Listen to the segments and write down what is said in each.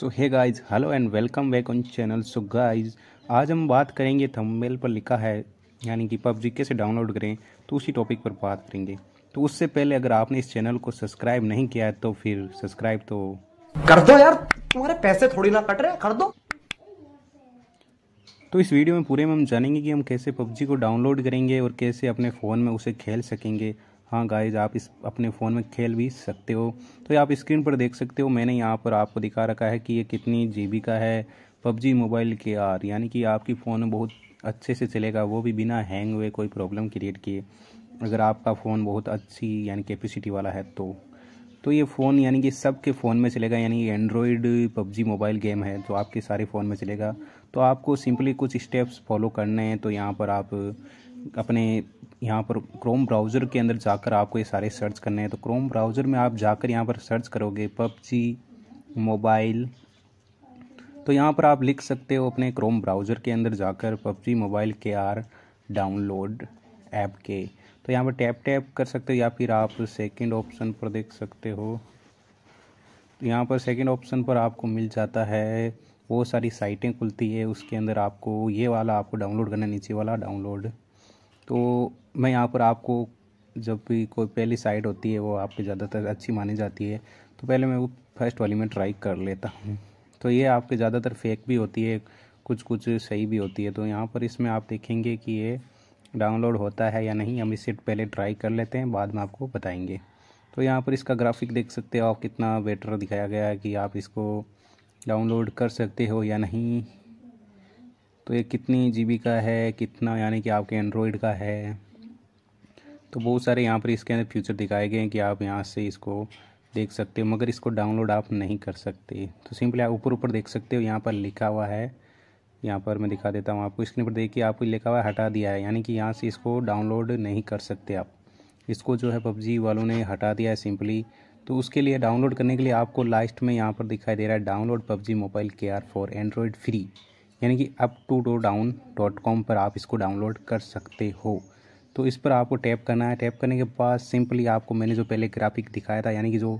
so hey guys hello and welcome back on channel so guys आज हम बात करेंगे थंबनेल पर लिखा है यानी कि पबजी कैसे डाउनलोड करें तो उसी टॉपिक पर बात करेंगे तो उससे पहले अगर आपने इस चैनल को सब्सक्राइब नहीं किया है तो फिर सब्सक्राइब तो कर दो यार तुम्हारे पैसे थोड़ी ना कट रहे कर दो तो इस वीडियो में पूरे में हम जानेंगे कि हम कैसे पबजी को डाउनलोड करेंगे और कैसे अपने फ़ोन में उसे खेल सकेंगे हाँ गाइज आप इस अपने फ़ोन में खेल भी सकते हो तो आप स्क्रीन पर देख सकते हो मैंने यहाँ पर आपको दिखा रखा है कि ये कितनी जी का है पबजी मोबाइल के आर यानी कि आपकी फ़ोन बहुत अच्छे से चलेगा वो भी बिना हैंग हुए कोई प्रॉब्लम क्रिएट किए अगर आपका फ़ोन बहुत अच्छी यानी कैपेसिटी वाला है तो तो ये फ़ोन यानी कि सब के फ़ोन में चलेगा यानी एंड्रॉयड पबजी मोबाइल गेम है जो आपके सारे फ़ोन में चलेगा तो आपको सिंपली कुछ स्टेप्स फॉलो करने हैं तो यहाँ पर आप अपने यहाँ पर क्रोम ब्राउज़र के अंदर जाकर आपको ये सारे सर्च करने हैं तो क्रोम ब्राउज़र में आप जाकर यहाँ पर सर्च करोगे पबजी मोबाइल तो यहाँ पर आप लिख सकते हो अपने क्रोम ब्राउज़र के अंदर जाकर PUBG mobile K R download app के तो यहाँ पर टैप टैप कर सकते हो या फिर आप सेकंड ऑप्शन पर देख सकते हो तो यहाँ पर सेकंड ऑप्शन पर आपको मिल जाता है वो सारी साइटें खुलती है उसके अंदर आपको ये वाला आपको डाउनलोड करना नीचे वाला डाउनलोड तो मैं यहाँ पर आपको जब भी कोई पहली साइड होती है वो आपकी ज़्यादातर अच्छी मानी जाती है तो पहले मैं वो फर्स्ट वाली में ट्राई कर लेता हूँ तो ये आपके ज़्यादातर फेक भी होती है कुछ कुछ सही भी होती है तो यहाँ पर इसमें आप देखेंगे कि ये डाउनलोड होता है या नहीं हम इसे पहले ट्राई कर लेते हैं बाद में आपको बताएंगे तो यहाँ पर इसका ग्राफिक देख सकते हो आप कितना बेटर दिखाया गया है कि आप इसको डाउनलोड कर सकते हो या नहीं तो ये कितनी जी का है कितना यानी कि आपके एंड्रॉयड का है तो बहुत सारे यहाँ पर इसके अंदर फ्यूचर दिखाए गए हैं कि आप यहाँ से इसको देख सकते हो मगर इसको डाउनलोड आप नहीं कर सकते तो सिंपली आप ऊपर ऊपर देख सकते हो यहाँ पर लिखा हुआ है यहाँ पर मैं दिखा देता हूँ आपको स्क्रीन पर देखिए आपको लिखा हुआ हटा दिया है यानी कि यहाँ से इसको डाउनलोड नहीं कर सकते आप इसको जो है पबजी वालों ने हटा दिया है सिंपली तो उसके लिए डाउनलोड करने के लिए आपको लास्ट में यहाँ पर दिखाई दे रहा है download PUBG mobile K R for Android free यानी कि अप टू डो डाउन डॉट कॉम पर आप इसको डाउनलोड कर सकते हो तो इस पर आपको टैप करना है टैप करने के बाद सिंपली आपको मैंने जो पहले ग्राफिक दिखाया था यानी कि जो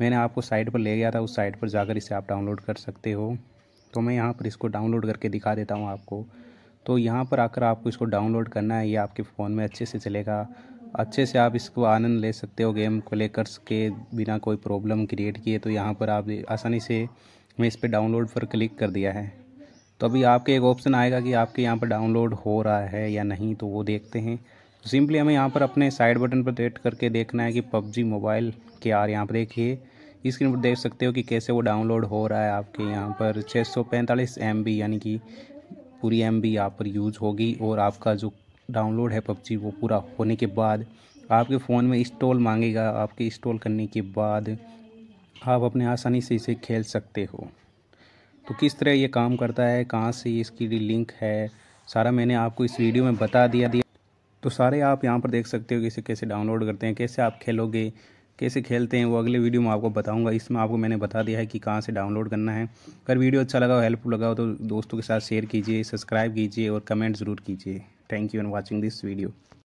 मैंने आपको साइट पर ले गया था उस साइट पर जाकर इसे आप डाउनलोड कर सकते हो तो मैं यहाँ पर इसको डाउनलोड करके दिखा देता हूँ आपको तो यहाँ पर आकर आपको इसको डाउनलोड करना है ये आपके फ़ोन में अच्छे से चलेगा अच्छे से आप इसको आनंद ले सकते हो गेम को ले कर के बिना कोई प्रॉब्लम क्रिएट किए तो यहाँ पर आप आसानी से मैं इस पर डाउनलोड पर क्लिक कर दिया है तो अभी आपके एक ऑप्शन आएगा कि आपके यहाँ पर डाउनलोड हो रहा है या नहीं तो वो देखते हैं तो सिंपली हमें यहाँ पर अपने साइड बटन पर डेट करके देखना है कि पबजी मोबाइल के आर यहाँ पर देखिए स्क्रीन पर देख सकते हो कि कैसे वो डाउनलोड हो रहा है आपके यहाँ पर छः सौ पैंतालीस एम बी यानी कि पूरी एम बी यहाँ पर यूज़ होगी और आपका जो डाउनलोड है पबजी वो पूरा होने के बाद आपके फ़ोन में इंस्टॉल मांगेगा आपके इंस्टॉल करने के बाद आप अपने आसानी से इसे खेल सकते हो तो किस तरह ये काम करता है कहाँ से इसकी लिंक है सारा मैंने आपको इस वीडियो में बता दिया दिया तो सारे आप यहाँ पर देख सकते हो कि इसे कैसे डाउनलोड करते हैं कैसे आप खेलोगे कैसे खेलते हैं वो अगले वीडियो में आपको बताऊंगा इसमें आपको मैंने बता दिया है कि कहाँ से डाउनलोड करना है अगर वीडियो अच्छा लगा हो हेल्पफुल लगा हो तो दोस्तों के साथ शेयर कीजिए सब्सक्राइब कीजिए और कमेंट ज़रूर कीजिए thank you for watching this video